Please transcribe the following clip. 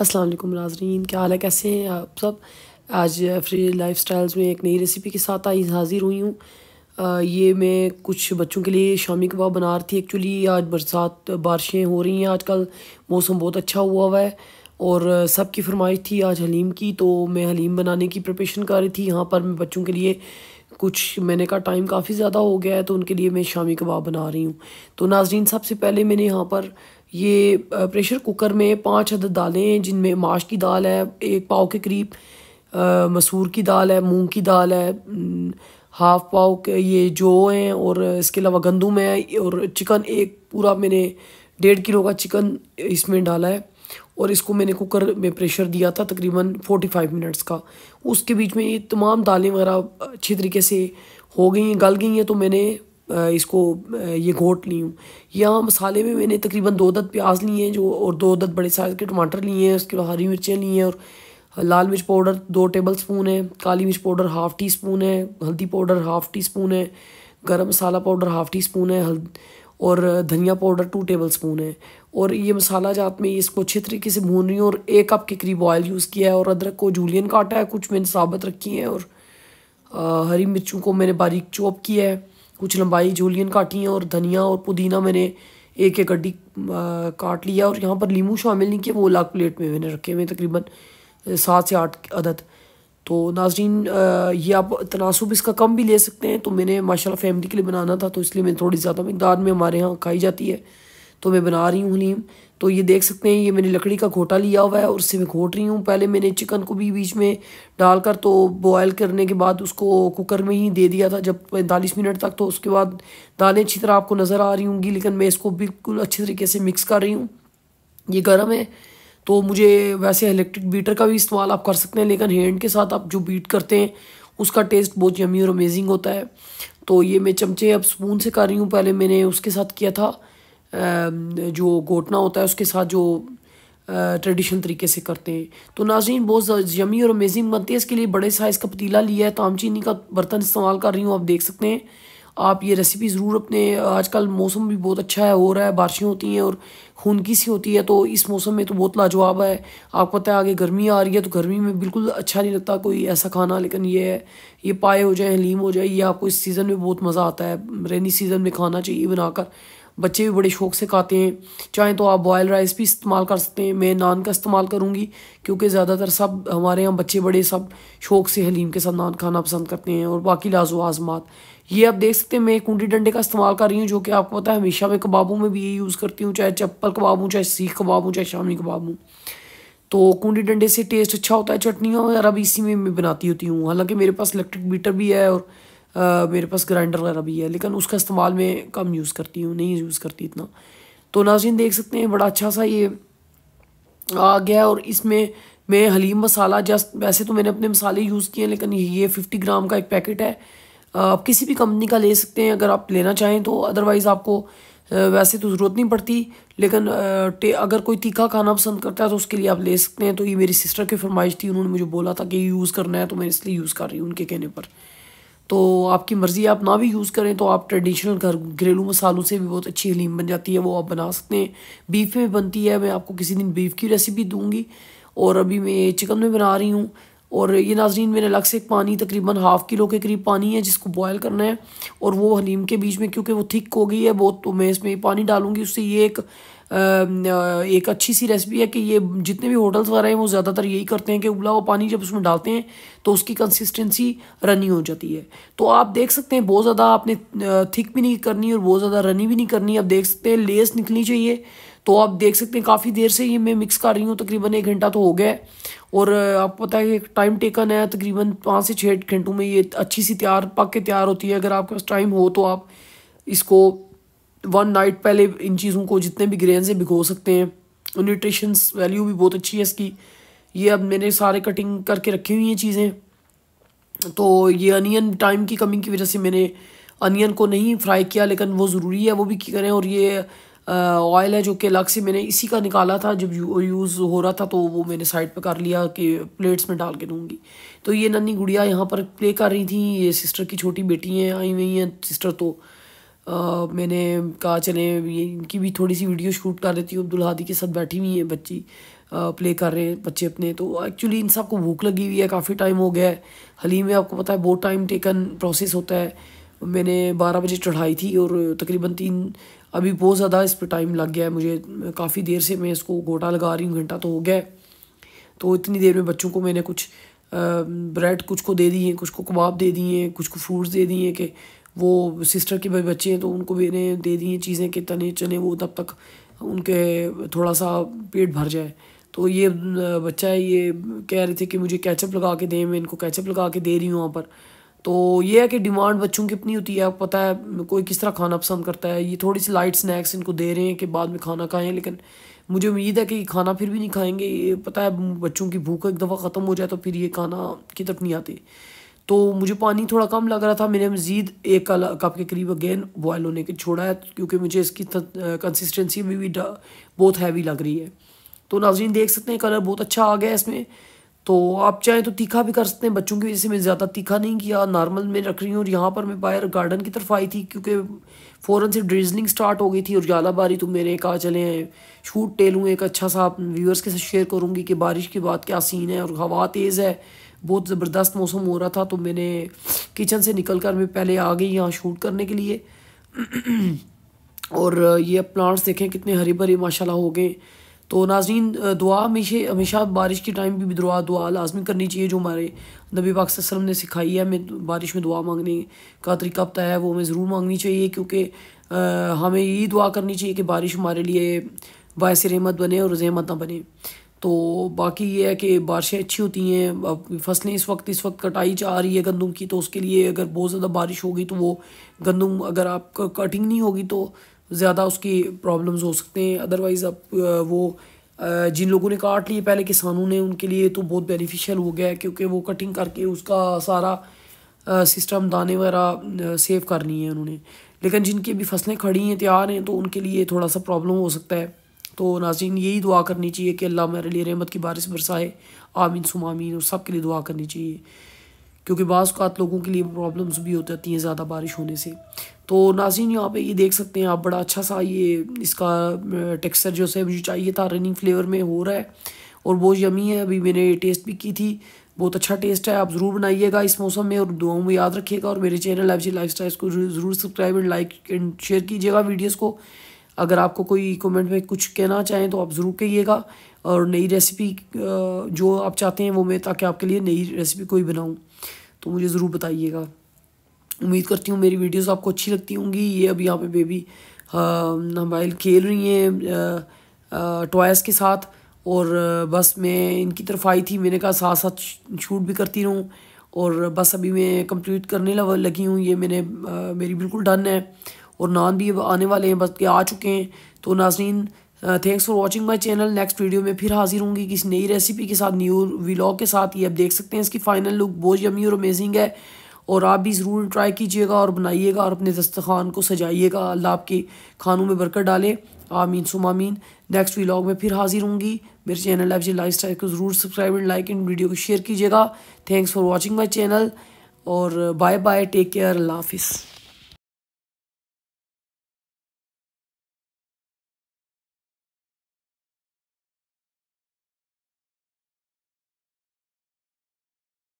अस्सलाम वालेकुम नाजरीन क्या हाल है कैसे हैं आप सब आज फ्री लाइफ स्टाइल्स में एक नई रेसिपी के साथ आई हाज़िर हुई हूँ ये मैं कुछ बच्चों के लिए शामी कबाब बना रही थी एक्चुअली आज बरसात बारिशें हो रही हैं आजकल मौसम बहुत अच्छा हुआ हुआ है और सब की फरमाइश थी आज हलीम की तो मैं हलीम बनाने की प्रिपरेशन कर रही थी यहाँ पर मैं बच्चों के लिए कुछ मैंने कहा टाइम काफ़ी ज़्यादा हो गया है तो उनके लिए मैं शामी कबाब बना रही हूँ तो नाजरीन सबसे पहले मैंने यहाँ पर ये प्रेशर कुकर में पाँच हद दालें जिनमें माश की दाल है एक पाव के करीब मसूर की दाल है मूंग की दाल है हाफ पाव के ये जो हैं और इसके अलावा गंदम है और चिकन एक पूरा मैंने डेढ़ किलो का चिकन इसमें डाला है और इसको मैंने कुकर में प्रेशर दिया था तकरीबन फोर्टी फाइव मिनट्स का उसके बीच में ये तमाम दालें वगैरह अच्छी तरीके से हो गई हैं गल गई हैं तो मैंने इसको ये घोट ली हूँ यहाँ मसाले में मैंने तकरीबन दो दद प्याज लिए हैं जो और दो दद बड़े साइज़ के टमाटर लिए हैं उसके बाद हरी मिर्चें ली हैं और लाल मिर्च पाउडर दो टेबल स्पून है काली मिर्च पाउडर हाफ़ टी स्पून है हल्दी पाउडर हाफ़ टी स्पून है garam masala powder half teaspoon है हल और धनिया पाउडर टू टेबल स्पून है और ये मसाला जात में इसको अच्छे तरीके से भून रही हूँ और एक कप के करीब ऑयल यूज़ किया है और अदरक को जूलियन काटा है कुछ मैंने साबत रखी है और आ, हरी मिर्चों को मैंने बारीक चॉप किया है कुछ लंबाई जोलियन काटी हैं और धनिया और पुदीना मैंने एक एक गड्डी काट लिया और यहाँ पर लीमू शामिल नहीं किया वो लाख प्लेट में मैंने रखे हुए तकरीबन सात से आठ अदद तो नाजरीन ये आप तनासब इसका कम भी ले सकते हैं तो मैंने माशाल्लाह फैमिली के लिए बनाना था तो इसलिए मैं थोड़ी ज़्यादा मकदार में हमारे यहाँ खाई जाती है तो मैं बना रही हूँ हलीम तो ये देख सकते हैं ये मैंने लकड़ी का घोटा लिया हुआ है और उससे मैं घोट रही हूँ पहले मैंने चिकन को भी बीच में डालकर तो बॉयल करने के बाद उसको कुकर में ही दे दिया था जब पैंतालीस मिनट तक तो उसके बाद दालें अच्छी तरह आपको नज़र आ रही होंगी लेकिन मैं इसको बिल्कुल अच्छे तरीके से मिक्स कर रही हूँ ये गर्म है तो मुझे वैसे इलेक्ट्रिक बीटर का भी इस्तेमाल आप कर सकते हैं लेकिन हैंड के साथ आप जो बीट करते हैं उसका टेस्ट बहुत यमी और अमेजिंग होता है तो ये मैं चमचे अब स्पून से कर रही हूँ पहले मैंने उसके साथ किया था जो घोटना होता है उसके साथ जो ट्रेडिशनल तरीके से करते हैं तो नाजीन बहुत यमी और अमेजिंग बनती है इसके लिए बड़े साइज़ का पतीला लिया है ताम चीनी का बर्तन इस्तेमाल कर रही हूँ आप देख सकते हैं आप ये रेसिपी ज़रूर अपने आजकल मौसम भी बहुत अच्छा है हो रहा है बारिशें होती हैं और खूनकी सी होती है तो इस मौसम में तो बहुत लाजवाब है आपको पता है आगे गर्मी आ रही है तो गर्मी में बिल्कुल अच्छा नहीं लगता कोई ऐसा खाना लेकिन ये है ये पाए हो जाए हलीम हो जाए ये आपको इस सीज़न में बहुत मज़ा आता है रेनी सीज़न में खाना चाहिए बनाकर बच्चे भी बड़े शौक से खाते हैं चाहे तो आप बॉयल राइस भी इस्तेमाल कर सकते हैं मैं नान का इस्तेमाल करूँगी क्योंकि ज़्यादातर सब हमारे यहाँ बच्चे बड़े सब शौक से हलीम के साथ नान खाना पसंद करते हैं और बाकी लाजो आजमात ये आप देख सकते हैं मैं कुंडी डंडे का इस्तेमाल कर रही हूँ जो कि आपको पता है हमेशा मैं कबाबों में भी ये यूज़ करती हूँ चाहे चप्पल कबाब हूँ चाहे सीख कबाब हूँ चाहे शामी कबाब हूँ तो कुंडी डंडे से टेस्ट अच्छा होता है चटनियाँ वगैरह भी इसी में मैं बनाती होती हूँ हालाँकि मेरे पास इलेक्ट्रिक बीटर भी है और मेरे पास ग्राइंडर वगैरह भी है लेकिन उसका इस्तेमाल मैं कम यूज़ करती हूँ नहीं यूज़ करती इतना तो नाजिन देख सकते हैं बड़ा अच्छा सा ये आ गया और इसमें मैं हलीम मसाला जस्ट वैसे तो मैंने अपने मसाले यूज़ किए हैं लेकिन ये फिफ्टी ग्राम का एक पैकेट है आप किसी भी कंपनी का ले सकते हैं अगर आप लेना चाहें तो अदरवाइज़ आपको वैसे तो ज़रूरत नहीं पड़ती लेकिन अगर कोई तीखा खाना पसंद करता है तो उसके लिए आप ले सकते हैं तो ये मेरी सिस्टर की फरमाइश थी उन्होंने मुझे बोला था कि यूज़ करना है तो मैं इसलिए यूज़ कर रही हूँ उनके कहने पर तो आपकी मर्ज़ी आप ना भी यूज़ करें तो आप ट्रेडिशनल घर घरेलू मसालों से भी बहुत अच्छी हलीम बन जाती है वो आप बना सकते हैं बीफ में बनती है मैं आपको किसी दिन बीफ की रेसिपी दूँगी और अभी मैं चिकन में बना रही हूँ और ये नाजरीन मैंने अलग से एक पानी तकरीबन हाफ़ किलो के करीब पानी है जिसको बॉयल करना है और वो हलीम के बीच में क्योंकि वो थिक हो गई है बहुत तो मैं इसमें पानी डालूँगी उससे ये एक एक अच्छी सी रेसिपी है कि ये जितने भी होटल्स वगैरह हैं वो ज़्यादातर यही करते हैं कि उबला हुआ पानी जब उसमें डालते हैं तो उसकी कंसिस्टेंसी रनी हो जाती है तो आप देख सकते हैं बहुत ज़्यादा आपने थिक भी नहीं करनी और बहुत ज़्यादा रनी भी नहीं करनी आप देख सकते हैं लेस निकलनी चाहिए तो आप देख सकते हैं काफ़ी देर से ये मैं मिक्स कर रही हूँ तकरीबन एक घंटा तो हो गया है और आपको पता है कि टाइम टेकन है तकरीबन पाँच से छः घंटों में ये अच्छी सी तैयार पक के तैयार होती है अगर आपके पास टाइम हो तो आप इसको वन नाइट पहले इन चीज़ों को जितने भी ग्रेन से भिगो सकते हैं न्यूट्रिशंस वैल्यू भी बहुत अच्छी है इसकी ये अब मैंने सारे कटिंग करके रखी हुई हैं चीज़ें तो ये अनियन टाइम की कमी की वजह से मैंने अनियन को नहीं फ्राई किया लेकिन वो ज़रूरी है वो भी करें और ये ऑयल है जो कि अलग से मैंने इसी का निकाला था जब यू, यूज़ हो रहा था तो वो मैंने साइड पे कर लिया कि प्लेट्स में डाल के दूँगी तो ये नन्ही गुड़िया यहाँ पर प्ले कर रही थी ये सिस्टर की छोटी बेटी हैं आई हुई हैं सिस्टर तो आ, मैंने कहा चले ये इनकी भी थोड़ी सी वीडियो शूट कर देती हूँ अब्दुल हादी के साथ बैठी हुई हैं बच्ची आ, प्ले कर रहे हैं बच्चे अपने तो एक्चुअली इन सबको भूख लगी हुई है काफ़ी टाइम हो गया है हलीम में आपको पता है बहुत टाइम टेकन प्रोसेस होता है मैंने बारह बजे चढ़ाई थी और तकरीबन तीन अभी बहुत ज़्यादा इस पर टाइम लग गया है मुझे काफ़ी देर से मैं इसको गोटा लगा रही हूँ घंटा तो हो गया है तो इतनी देर में बच्चों को मैंने कुछ ब्रेड कुछ को दे दिए कुछ को कबाब दे दिए कुछ को फ्रूट्स दे दिए कि वो सिस्टर के भाई बच्चे हैं तो उनको भी इन्हें दे दी चीज़ें कि तने चने वो तब तक उनके थोड़ा सा पेट भर जाए तो ये बच्चा है ये कह रहे थे कि मुझे कैचअप लगा के दें मैं इनको कैचअप लगा के दे रही हूँ वहाँ पर तो ये है कि डिमांड बच्चों की अपनी होती है आप पता है कोई किस तरह खाना पसंद करता है ये थोड़ी सी लाइट स्नैक्स इनको दे रहे हैं कि बाद में खाना खाएं लेकिन मुझे उम्मीद है कि खाना फिर भी नहीं खाएंगे ये पता है बच्चों की भूख एक दफ़ा ख़त्म हो जाए तो फिर ये खाना की तरफ नहीं आती तो मुझे पानी थोड़ा कम लग रहा था मैंने मज़ीद एक कप के करीब अगेन बॉयल होने के छोड़ा है क्योंकि मुझे इसकी कंसिस्टेंसी में भी बहुत हैवी लग रही है तो नाजीन देख सकते हैं कलर बहुत अच्छा आ गया इसमें तो आप चाहें तो तीखा भी कर सकते हैं बच्चों की वजह से मैं ज़्यादा तीखा नहीं किया नॉर्मल में रख रही हूँ और यहाँ पर मैं बाहर गार्डन की तरफ आई थी क्योंकि फ़ौर से ड्रिजलिंग स्टार्ट हो गई थी और ज़्यादा बारी तो मेरे कहा चले हैं शूट टेलूँ एक अच्छा सा व्यूअर्स के साथ शेयर करूँगी कि बारिश के बाद क्या सीन है और हवा तेज़ है बहुत ज़बरदस्त मौसम हो रहा था तो मैंने किचन से निकल कर मैं पहले आ गई यहाँ शूट करने के लिए और ये प्लांट्स देखें कितने हरे भरे माशाल्लाह हो गए तो नाजीन दुआ हमेशा हमेशा बारिश के टाइम भी दुआ दुआ लाजमी करनी चाहिए जो हमारे नबी पाक वसल्लम ने सिखाई है हमें बारिश में दुआ मांगने का तरीका बताया है वो हमें ज़रूर मांगनी चाहिए क्योंकि हमें यही दुआ करनी चाहिए कि बारिश हमारे लिए बायस रहमत बने और रहमत ना बने तो बाकी ये है कि बारिशें अच्छी होती हैं फसलें इस वक्त इस वक्त कटाई जा रही है गंदम की तो उसके लिए अगर बहुत ज़्यादा बारिश होगी तो वो गंदम अगर आप कटिंग नहीं होगी तो ज़्यादा उसकी प्रॉब्लम्स हो सकते हैं अदरवाइज़ आप वो जिन लोगों ने काट लिए पहले किसानों ने उनके लिए तो बहुत बेनिफिशियल हो गया है क्योंकि वो कटिंग करके उसका सारा सिस्टम दाने वगैरह सेव करनी है उन्होंने लेकिन जिनकी अभी फसलें खड़ी हैं तैयार हैं तो उनके लिए थोड़ा सा प्रॉब्लम हो सकता है तो नाजीन यही दुआ करनी चाहिए कि अल्लाह मेरे लिए रहमत की बारिश बरसाए आमीन सुमामीन और सब के लिए दुआ करनी चाहिए क्योंकि बाज़ात लोगों के लिए प्रॉब्लम्स भी हो जाती हैं ज़्यादा बारिश होने से तो नाजीन यहाँ पे ये देख सकते हैं आप बड़ा अच्छा सा ये इसका टेक्सचर जो है मुझे चाहिए था रनिंग फ्लेवर में हो रहा है और बहुत यमी है अभी मैंने टेस्ट भी की थी बहुत अच्छा टेस्ट है आप ज़रूर बनाइएगा इस मौसम में और दुआओं में याद रखिएगा और मेरे चैनल लाइफ स्टाइल को ज़रूर subscribe and like and share कीजिएगा वीडियोज़ को अगर आपको कोई कमेंट में कुछ कहना चाहें तो आप ज़रूर कहिएगा और नई रेसिपी जो आप चाहते हैं वो मैं ताकि आपके लिए नई रेसिपी कोई बनाऊँ तो मुझे ज़रूर बताइएगा उम्मीद करती हूँ मेरी वीडियोस आपको अच्छी लगती होंगी ये अभी यहाँ पे बेबी मोबाइल खेल रही हैं टॉयस के साथ और बस मैं इनकी तरफ आई थी मैंने कहा साथ साथ शूट भी करती रहूँ और बस अभी मैं कंप्लीट करने लगी हूँ ये मैंने मेरी बिल्कुल डन है और नान भी आने वाले हैं बस के आ चुके हैं तो Nazeen thanks for watching my channel next video में फिर हाजिर होंगी किसी नई रेसिपी के साथ न्यू व्लॉग के साथ ये आप देख सकते हैं इसकी फाइनल लुक बहुत यमी और अमेजिंग है और आप भी ज़रूर ट्राई कीजिएगा और बनाइएगा और अपने दस्तखान को सजाइएगा अल्लाह आपके खानों में बरकर डाले आमीन सुम आमीन नेक्स्ट व्लॉग में फिर हाजिर होंगी मेरे channel F G lifestyle को ज़रूर subscribe and like and video को शेयर कीजिएगा thanks for watching my channel और बाय बाय टेक केयर अल्लाह हाफिज़